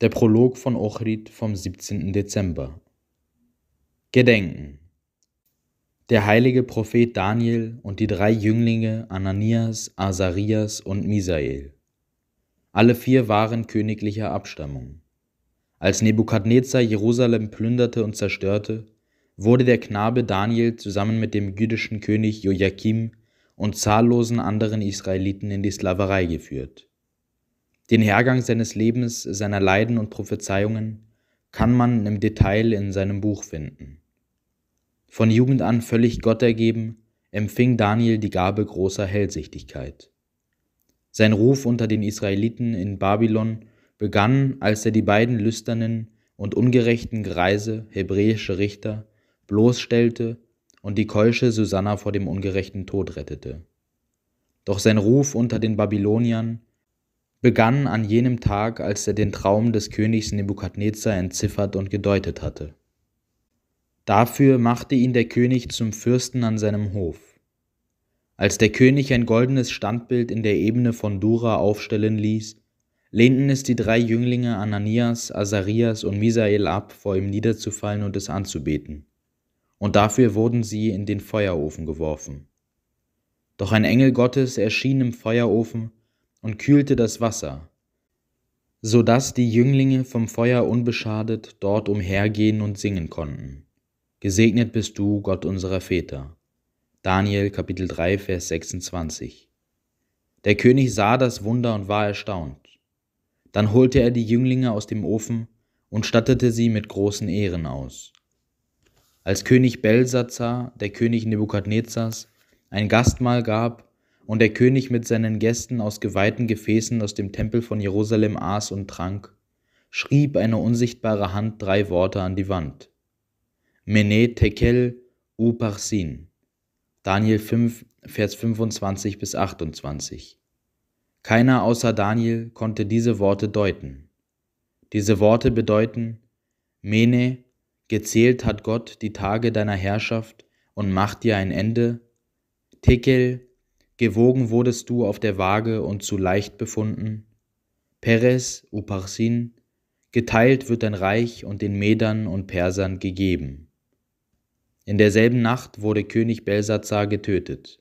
Der Prolog von Ochrid vom 17. Dezember. Gedenken. Der heilige Prophet Daniel und die drei Jünglinge Ananias, Asarias und Misael. Alle vier waren königlicher Abstammung. Als Nebukadnezar Jerusalem plünderte und zerstörte, wurde der Knabe Daniel zusammen mit dem jüdischen König Joachim und zahllosen anderen Israeliten in die Sklaverei geführt. Den Hergang seines Lebens, seiner Leiden und Prophezeiungen kann man im Detail in seinem Buch finden. Von Jugend an völlig Gott ergeben, empfing Daniel die Gabe großer Hellsichtigkeit. Sein Ruf unter den Israeliten in Babylon begann, als er die beiden lüsternen und ungerechten Greise, hebräische Richter, bloßstellte und die keusche Susanna vor dem ungerechten Tod rettete. Doch sein Ruf unter den Babyloniern begann an jenem Tag, als er den Traum des Königs Nebukadnezar entziffert und gedeutet hatte. Dafür machte ihn der König zum Fürsten an seinem Hof. Als der König ein goldenes Standbild in der Ebene von Dura aufstellen ließ, lehnten es die drei Jünglinge Ananias, Azarias und Misael ab, vor ihm niederzufallen und es anzubeten. Und dafür wurden sie in den Feuerofen geworfen. Doch ein Engel Gottes erschien im Feuerofen und kühlte das Wasser, so dass die Jünglinge vom Feuer unbeschadet dort umhergehen und singen konnten. Gesegnet bist du, Gott unserer Väter. Daniel Kapitel 3, Vers 26. Der König sah das Wunder und war erstaunt. Dann holte er die Jünglinge aus dem Ofen und stattete sie mit großen Ehren aus. Als König Belsazar, der König Nebukadnezars, ein Gastmahl gab, und der König mit seinen Gästen aus geweihten Gefäßen aus dem Tempel von Jerusalem aß und trank, schrieb eine unsichtbare Hand drei Worte an die Wand. Mene tekel uparsin. Daniel 5, Vers 25 bis 28. Keiner außer Daniel konnte diese Worte deuten. Diese Worte bedeuten, Mene, gezählt hat Gott die Tage deiner Herrschaft und macht dir ein Ende. Tekel, Gewogen wurdest du auf der Waage und zu leicht befunden. Peres, Uparsin, geteilt wird dein Reich und den Medern und Persern gegeben. In derselben Nacht wurde König Belsazar getötet.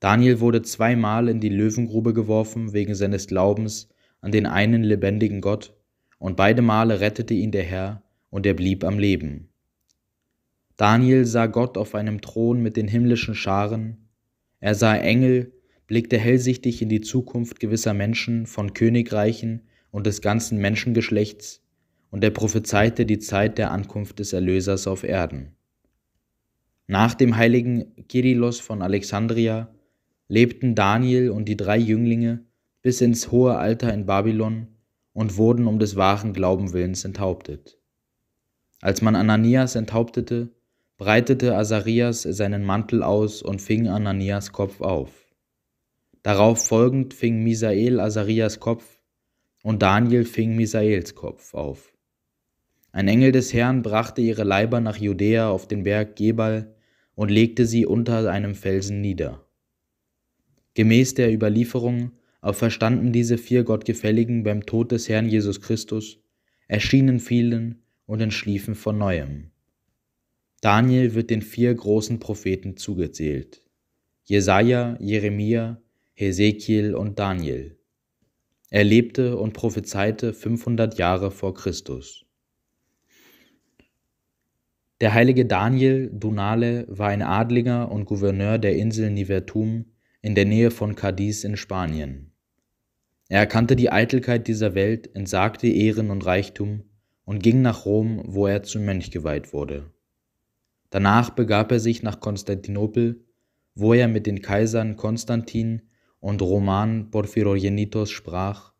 Daniel wurde zweimal in die Löwengrube geworfen wegen seines Glaubens an den einen lebendigen Gott, und beide Male rettete ihn der Herr, und er blieb am Leben. Daniel sah Gott auf einem Thron mit den himmlischen Scharen, er sah Engel, blickte hellsichtig in die Zukunft gewisser Menschen von Königreichen und des ganzen Menschengeschlechts, und er prophezeite die Zeit der Ankunft des Erlösers auf Erden. Nach dem heiligen Kyrillos von Alexandria lebten Daniel und die drei Jünglinge bis ins hohe Alter in Babylon und wurden um des wahren Glauben willens enthauptet. Als man Ananias enthauptete, breitete Asarias seinen Mantel aus und fing Ananias Kopf auf. Darauf folgend fing Misael Asarias Kopf und Daniel fing Misaels Kopf auf. Ein Engel des Herrn brachte ihre Leiber nach Judäa auf den Berg Gebal und legte sie unter einem Felsen nieder. Gemäß der Überlieferung auferstanden diese vier Gottgefälligen beim Tod des Herrn Jesus Christus, erschienen vielen und entschliefen von neuem. Daniel wird den vier großen Propheten zugezählt: Jesaja, Jeremia, Hesekiel und Daniel. Er lebte und prophezeite 500 Jahre vor Christus. Der heilige Daniel Dunale war ein Adliger und Gouverneur der Insel Nivertum in der Nähe von Cadiz in Spanien. Er erkannte die Eitelkeit dieser Welt, entsagte Ehren und Reichtum und ging nach Rom, wo er zum Mönch geweiht wurde. Danach begab er sich nach Konstantinopel, wo er mit den Kaisern Konstantin und Roman Porphyrogenitos sprach.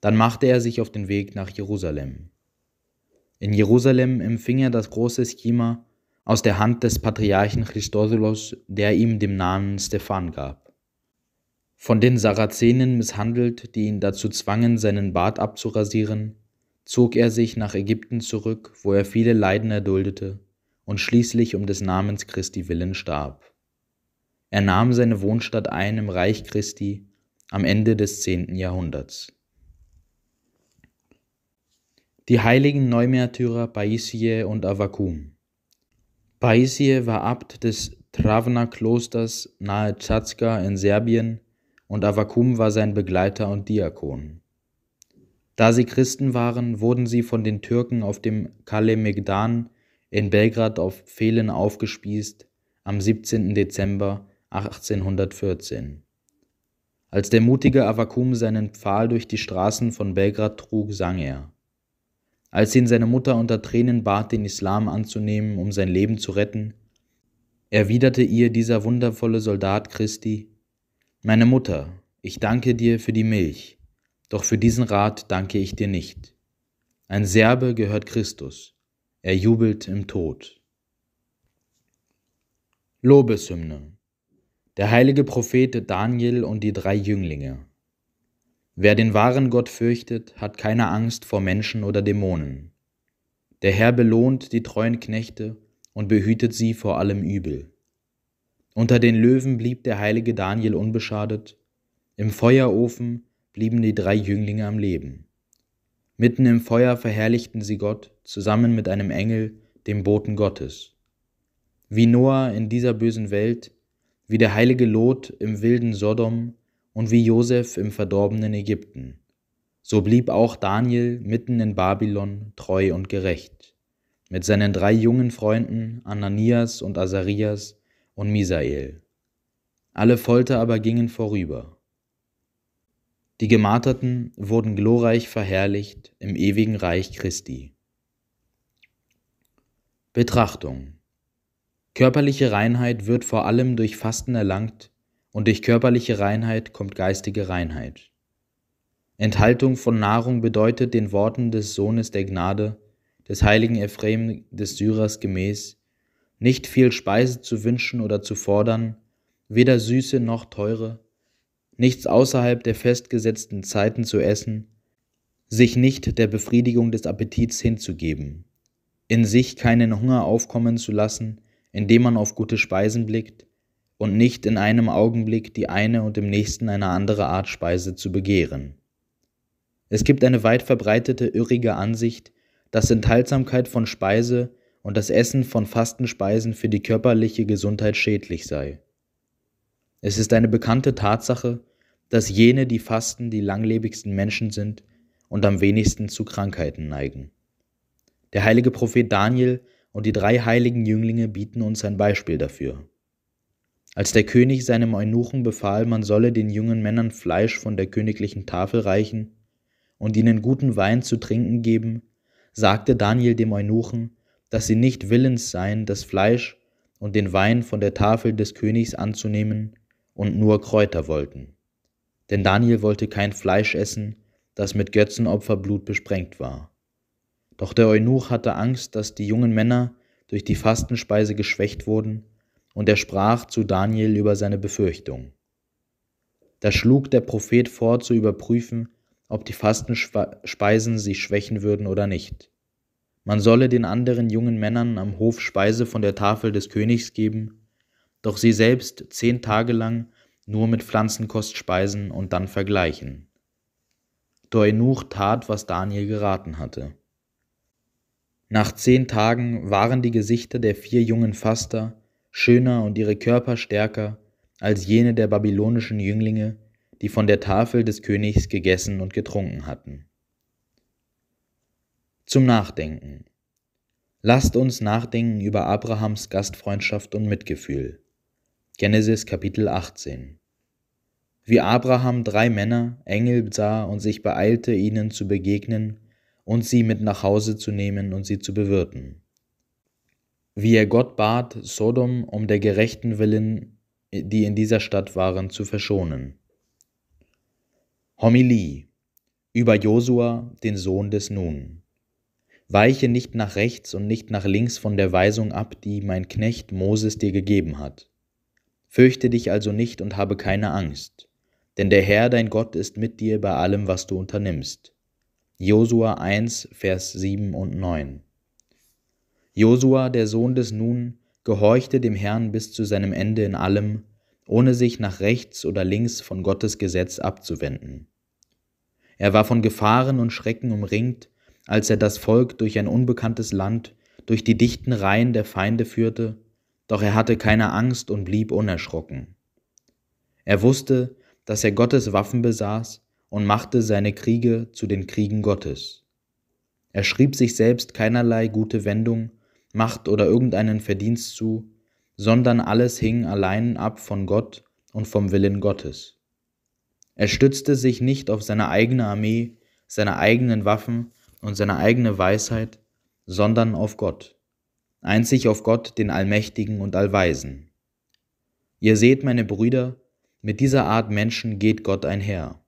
Dann machte er sich auf den Weg nach Jerusalem. In Jerusalem empfing er das große Schema aus der Hand des Patriarchen Christodulos, der ihm den Namen Stephan gab. Von den Sarazenen misshandelt, die ihn dazu zwangen, seinen Bart abzurasieren, zog er sich nach Ägypten zurück, wo er viele Leiden erduldete und schließlich um des Namens Christi willen starb. Er nahm seine Wohnstatt ein im Reich Christi am Ende des zehnten Jahrhunderts. Die heiligen Neumärtyrer Paisie und Avakum. Paisie war Abt des Travna-Klosters nahe Tschatska in Serbien und Avakum war sein Begleiter und Diakon. Da sie Christen waren, wurden sie von den Türken auf dem Kale Megdan in Belgrad auf Pfählen aufgespießt am 17. Dezember 1814. Als der mutige Avakum seinen Pfahl durch die Straßen von Belgrad trug, sang er. Als ihn seine Mutter unter Tränen bat, den Islam anzunehmen, um sein Leben zu retten, erwiderte ihr dieser wundervolle Soldat Christi, Meine Mutter, ich danke dir für die Milch, doch für diesen Rat danke ich dir nicht. Ein Serbe gehört Christus, er jubelt im Tod. Lobeshymne. Der heilige Prophet Daniel und die drei Jünglinge. Wer den wahren Gott fürchtet, hat keine Angst vor Menschen oder Dämonen. Der Herr belohnt die treuen Knechte und behütet sie vor allem Übel. Unter den Löwen blieb der heilige Daniel unbeschadet, im Feuerofen blieben die drei Jünglinge am Leben. Mitten im Feuer verherrlichten sie Gott zusammen mit einem Engel, dem Boten Gottes. Wie Noah in dieser bösen Welt, wie der heilige Lot im wilden Sodom und wie Josef im verdorbenen Ägypten. So blieb auch Daniel mitten in Babylon treu und gerecht, mit seinen drei jungen Freunden Ananias und Azarias und Misael. Alle Folter aber gingen vorüber. Die Gemarterten wurden glorreich verherrlicht im ewigen Reich Christi. Betrachtung. Körperliche Reinheit wird vor allem durch Fasten erlangt und durch körperliche Reinheit kommt geistige Reinheit. Enthaltung von Nahrung bedeutet den Worten des Sohnes der Gnade, des heiligen Ephraim des Syrers gemäß, nicht viel Speise zu wünschen oder zu fordern, weder süße noch teure, nichts außerhalb der festgesetzten Zeiten zu essen, sich nicht der Befriedigung des Appetits hinzugeben, in sich keinen Hunger aufkommen zu lassen, indem man auf gute Speisen blickt, und nicht in einem Augenblick die eine und im nächsten eine andere Art Speise zu begehren. Es gibt eine weit verbreitete irrige Ansicht, dass Enthaltsamkeit von Speise und das Essen von Fastenspeisen für die körperliche Gesundheit schädlich sei. Es ist eine bekannte Tatsache, dass jene, die fasten, die langlebigsten Menschen sind und am wenigsten zu Krankheiten neigen. Der heilige Prophet Daniel und die drei heiligen Jünglinge bieten uns ein Beispiel dafür. Als der König seinem Eunuchen befahl, man solle den jungen Männern Fleisch von der königlichen Tafel reichen und ihnen guten Wein zu trinken geben, sagte Daniel dem Eunuchen, dass sie nicht willens seien, das Fleisch und den Wein von der Tafel des Königs anzunehmen und nur Kräuter wollten. Denn Daniel wollte kein Fleisch essen, das mit Götzenopferblut besprengt war. Doch der Eunuch hatte Angst, dass die jungen Männer durch die Fastenspeise geschwächt wurden, und er sprach zu Daniel über seine Befürchtung. Da schlug der Prophet vor, zu überprüfen, ob die Fastenspeisen sie schwächen würden oder nicht. Man solle den anderen jungen Männern am Hof Speise von der Tafel des Königs geben, doch sie selbst zehn Tage lang nur mit Pflanzenkost speisen und dann vergleichen. Doinuch tat, was Daniel geraten hatte. Nach zehn Tagen waren die Gesichter der vier jungen Faster schöner und ihre Körper stärker als jene der babylonischen Jünglinge, die von der Tafel des Königs gegessen und getrunken hatten. Zum Nachdenken. Lasst uns nachdenken über Abrahams Gastfreundschaft und Mitgefühl. Genesis Kapitel 18 Wie Abraham drei Männer, Engel sah und sich beeilte, ihnen zu begegnen und sie mit nach Hause zu nehmen und sie zu bewirten. Wie er Gott bat, Sodom um der gerechten Willen, die in dieser Stadt waren, zu verschonen. Homilie über Josua, den Sohn des Nun. Weiche nicht nach rechts und nicht nach links von der Weisung ab, die mein Knecht Moses dir gegeben hat Fürchte dich also nicht und habe keine Angst, denn der Herr dein Gott ist mit dir bei allem, was du unternimmst. Josua 1, Vers 7 und 9. Josua, der Sohn des Nun, gehorchte dem Herrn bis zu seinem Ende in allem, ohne sich nach rechts oder links von Gottes Gesetz abzuwenden. Er war von Gefahren und Schrecken umringt, als er das Volk durch ein unbekanntes Land, durch die dichten Reihen der Feinde führte doch er hatte keine Angst und blieb unerschrocken. Er wusste, dass er Gottes Waffen besaß und machte seine Kriege zu den Kriegen Gottes. Er schrieb sich selbst keinerlei gute Wendung, Macht oder irgendeinen Verdienst zu, sondern alles hing allein ab von Gott und vom Willen Gottes. Er stützte sich nicht auf seine eigene Armee, seine eigenen Waffen und seine eigene Weisheit, sondern auf Gott einzig auf Gott, den Allmächtigen und Allweisen. Ihr seht, meine Brüder, mit dieser Art Menschen geht Gott einher.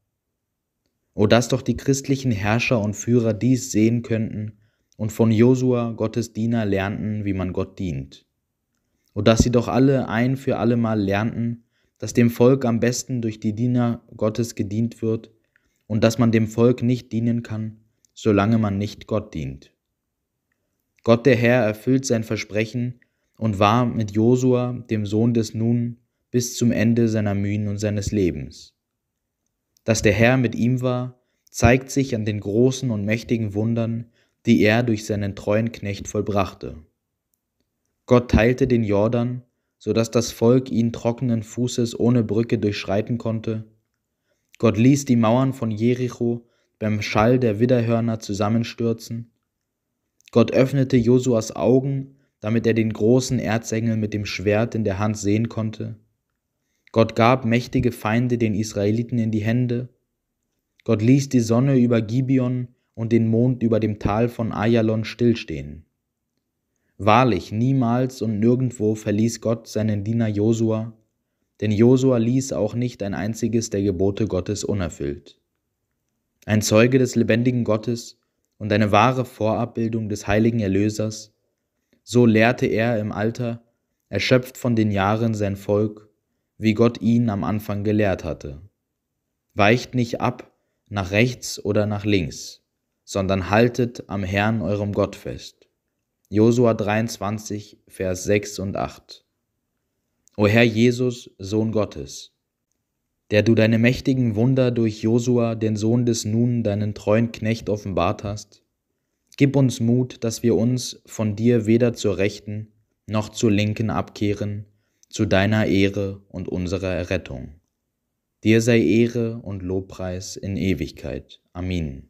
O dass doch die christlichen Herrscher und Führer dies sehen könnten und von Josua, Gottes Diener, lernten, wie man Gott dient. O dass sie doch alle ein für allemal lernten, dass dem Volk am besten durch die Diener Gottes gedient wird und dass man dem Volk nicht dienen kann, solange man nicht Gott dient. Gott der Herr erfüllt sein Versprechen und war mit Josua, dem Sohn des Nun, bis zum Ende seiner Mühen und seines Lebens. Dass der Herr mit ihm war, zeigt sich an den großen und mächtigen Wundern, die er durch seinen treuen Knecht vollbrachte. Gott teilte den Jordan, so dass das Volk ihn trockenen Fußes ohne Brücke durchschreiten konnte. Gott ließ die Mauern von Jericho beim Schall der Widderhörner zusammenstürzen Gott öffnete Josuas Augen, damit er den großen Erzengel mit dem Schwert in der Hand sehen konnte. Gott gab mächtige Feinde den Israeliten in die Hände. Gott ließ die Sonne über Gibeon und den Mond über dem Tal von Ayalon stillstehen. Wahrlich, niemals und nirgendwo verließ Gott seinen Diener Josua, denn Josua ließ auch nicht ein einziges der Gebote Gottes unerfüllt. Ein Zeuge des lebendigen Gottes, und eine wahre Vorabbildung des heiligen Erlösers, so lehrte er im Alter, erschöpft von den Jahren sein Volk, wie Gott ihn am Anfang gelehrt hatte. Weicht nicht ab nach rechts oder nach links, sondern haltet am Herrn eurem Gott fest. Josua 23, Vers 6 und 8. O Herr Jesus, Sohn Gottes, der du deine mächtigen Wunder durch Josua, den Sohn des Nun, deinen treuen Knecht offenbart hast. Gib uns Mut, dass wir uns von dir weder zur rechten noch zur linken abkehren, zu deiner Ehre und unserer Errettung. Dir sei Ehre und Lobpreis in Ewigkeit. Amen.